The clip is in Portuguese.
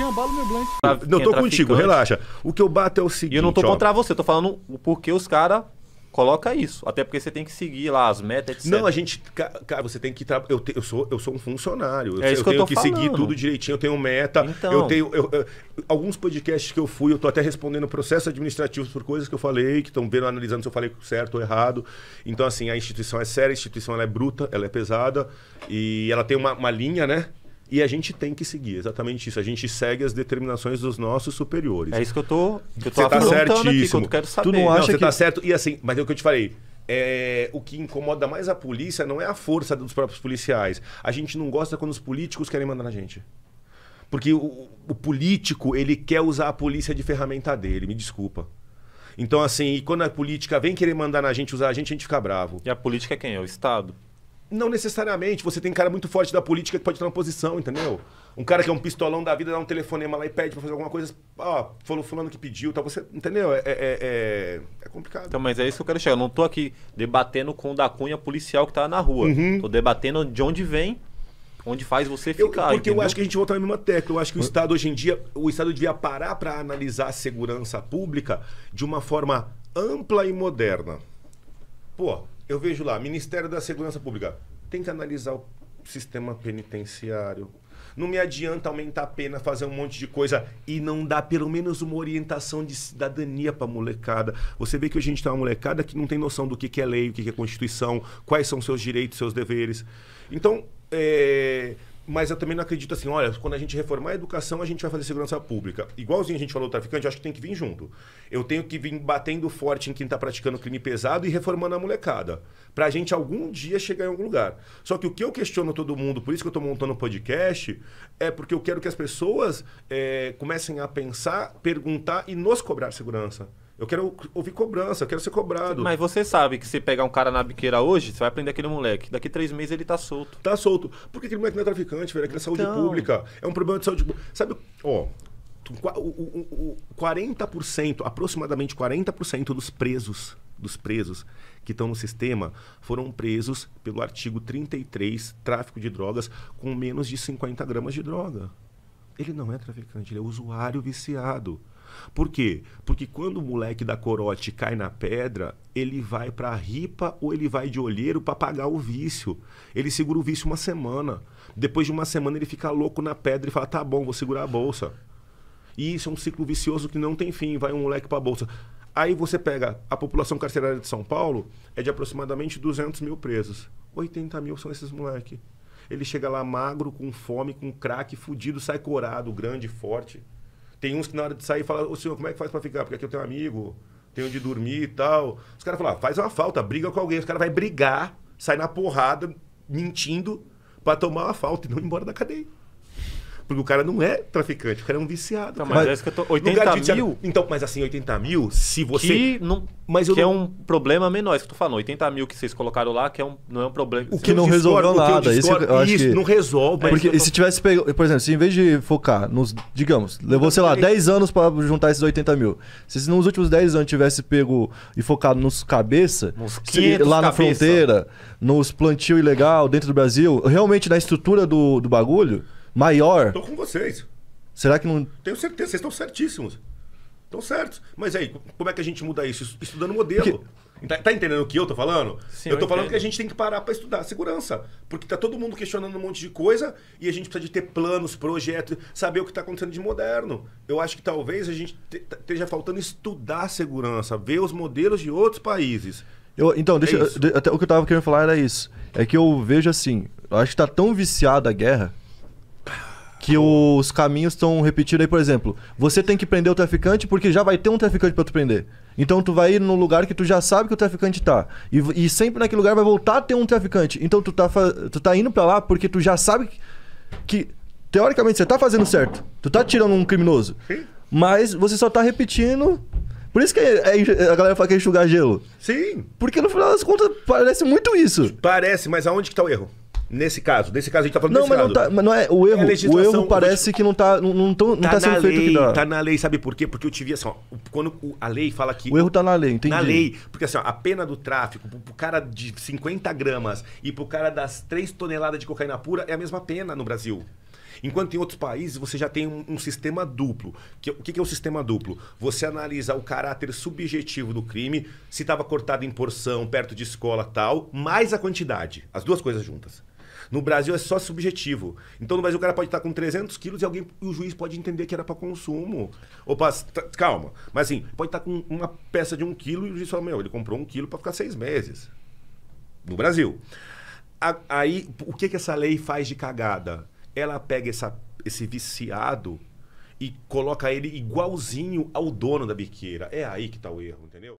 Diambalo meu blunt. Tá, não, tô contigo, relaxa. O que eu bato é o seguinte. E eu não tô ó. contra você, tô falando porque os caras coloca isso. Até porque você tem que seguir lá as metas, etc. Não, a gente. Cara, você tem que. Tra... Eu, te... eu, sou, eu sou um funcionário. Eu, é isso eu que tenho eu tô que falando. seguir tudo direitinho, eu tenho meta. Então... Eu tenho. Eu, eu... alguns podcasts que eu fui, eu tô até respondendo processos administrativos por coisas que eu falei, que estão vendo, analisando se eu falei certo ou errado. Então, assim, a instituição é séria, a instituição ela é bruta, ela é pesada. E ela tem uma, uma linha, né? E a gente tem que seguir exatamente isso. A gente segue as determinações dos nossos superiores. É isso que eu tô. Que eu tô você tá certíssimo. Aqui, que quero saber. Tu não acha não, você que... tá certo. E assim, mas é o que eu te falei. É, o que incomoda mais a polícia não é a força dos próprios policiais. A gente não gosta quando os políticos querem mandar na gente. Porque o, o político, ele quer usar a polícia de ferramenta dele, me desculpa. Então, assim, e quando a política vem querer mandar na gente usar a gente, a gente fica bravo. E a política é quem? É o Estado? Não necessariamente. Você tem cara muito forte da política que pode estar na posição, entendeu? Um cara que é um pistolão da vida, dá um telefonema lá e pede pra fazer alguma coisa. Ó, ah, falou fulano que pediu, tá? Você, entendeu? É, é, é, é, complicado. Então, mas é isso que eu quero chegar. Eu não tô aqui debatendo com o da cunha policial que tá na rua. Uhum. Tô debatendo de onde vem onde faz você ficar. Eu, porque entendeu? eu acho que a gente volta na mesma tecla. Eu acho que o Estado hoje em dia, o Estado devia parar para analisar a segurança pública de uma forma ampla e moderna. Pô, eu vejo lá, Ministério da Segurança Pública, tem que analisar o sistema penitenciário. Não me adianta aumentar a pena, fazer um monte de coisa e não dar pelo menos uma orientação de cidadania para a molecada. Você vê que hoje a gente tem tá uma molecada que não tem noção do que, que é lei, o que, que é Constituição, quais são seus direitos, seus deveres. Então, é, mas eu também não acredito assim, olha, quando a gente reformar a educação, a gente vai fazer segurança pública. Igualzinho a gente falou do traficante, acho que tem que vir junto. Eu tenho que vir batendo forte em quem está praticando crime pesado e reformando a molecada. Para a gente algum dia chegar em algum lugar. Só que o que eu questiono todo mundo, por isso que eu estou montando o um podcast, é porque eu quero que as pessoas é, comecem a pensar, perguntar e nos cobrar segurança. Eu quero ouvir cobrança, eu quero ser cobrado. Mas você sabe que se pegar um cara na biqueira hoje, você vai prender aquele moleque. Daqui três meses ele tá solto. Tá solto. Porque aquele moleque não é traficante, velho. É Aquela então... saúde pública. É um problema de saúde pública. Sabe, ó. O, o, o, 40%, aproximadamente 40% dos presos, dos presos que estão no sistema foram presos pelo artigo 33, tráfico de drogas, com menos de 50 gramas de droga. Ele não é traficante, ele é usuário viciado. Por quê? Porque quando o moleque da corote cai na pedra, ele vai para a ripa ou ele vai de olheiro para pagar o vício. Ele segura o vício uma semana. Depois de uma semana ele fica louco na pedra e fala: "Tá bom, vou segurar a bolsa". E isso é um ciclo vicioso que não tem fim, vai um moleque para a bolsa. Aí você pega a população carcerária de São Paulo, é de aproximadamente 200 mil presos. 80 mil são esses moleques. Ele chega lá magro, com fome, com crack, fudido, sai corado, grande, forte. Tem uns que na hora de sair falam, ô senhor, como é que faz para ficar? Porque aqui eu tenho um amigo, tenho onde dormir e tal. Os caras falam, ah, faz uma falta, briga com alguém. Os caras vai brigar, sai na porrada, mentindo, para tomar uma falta e não ir embora da cadeia. Porque o cara não é traficante, o cara é um viciado. Tá, mas é isso que eu tô. 80 mil? Então, mas assim, 80 mil, se você. Que, não, mas que é não... é um problema menor, é isso que tu falou 80 mil que vocês colocaram lá, que é um, não é um problema. O que não resolve resolveu é nada. isso, não resolve. É porque tô... se tivesse pego, por exemplo, se em vez de focar nos. Digamos, levou, sei lá, 10 anos para juntar esses 80 mil. Se nos últimos 10 anos tivesse pego e focado nos cabeça, nos que lá na fronteira, nos plantio ilegal dentro do Brasil, realmente na estrutura do, do bagulho maior. Tô com vocês. Será que não. Tenho certeza, vocês estão certíssimos. Estão certos. Mas aí, como é que a gente muda isso? Estudando modelo. Porque... Tá, tá, entendendo o que eu tô falando? Sim, eu tô eu falando que a gente tem que parar para estudar segurança. Porque tá todo mundo questionando um monte de coisa e a gente precisa de ter planos, projetos, saber o que tá acontecendo de moderno. Eu acho que talvez a gente esteja faltando estudar segurança, ver os modelos de outros países. Eu, então, deixa, é eu, até o que eu tava querendo falar era isso. É que eu vejo assim, eu acho que tá tão viciada a guerra que os caminhos estão repetidos aí, por exemplo, você tem que prender o traficante porque já vai ter um traficante para tu prender. Então tu vai ir no lugar que tu já sabe que o traficante tá. E, e sempre naquele lugar vai voltar a ter um traficante. Então tu tá, tu tá indo para lá porque tu já sabe que, que teoricamente você tá fazendo certo. Tu tá tirando um criminoso. Sim. Mas você só tá repetindo por isso que é, é a galera fala que é enxugar gelo. Sim. Porque no final das contas parece muito isso. Parece, mas aonde que tá o erro? Nesse caso, nesse caso a gente tá falando não, mas caso. Não, tá, mas não é o é erro. É o erro parece que não tá, não, não, tão, tá não tá, tá sendo lei, feito que dá. Tá na lei, sabe por quê? Porque eu tive assim, ó, quando a lei fala que. O erro tá na lei, entendi. Na lei, porque assim, ó, a pena do tráfico pro, pro cara de 50 gramas e pro cara das 3 toneladas de cocaína pura é a mesma pena no Brasil. Enquanto em outros países você já tem um, um sistema duplo. Que, o que, que é o um sistema duplo? Você analisa o caráter subjetivo do crime, se estava cortado em porção, perto de escola, tal, mais a quantidade. As duas coisas juntas. No Brasil é só subjetivo. Então no Brasil o cara pode estar com 300 quilos e alguém e o juiz pode entender que era para consumo. Opa, tá, calma. Mas assim, pode estar com uma peça de um quilo e o juiz fala, meu, ele comprou um quilo para ficar seis meses. No Brasil. Aí, o que, que essa lei faz de cagada? Ela pega essa, esse viciado e coloca ele igualzinho ao dono da biqueira. É aí que está o erro, entendeu?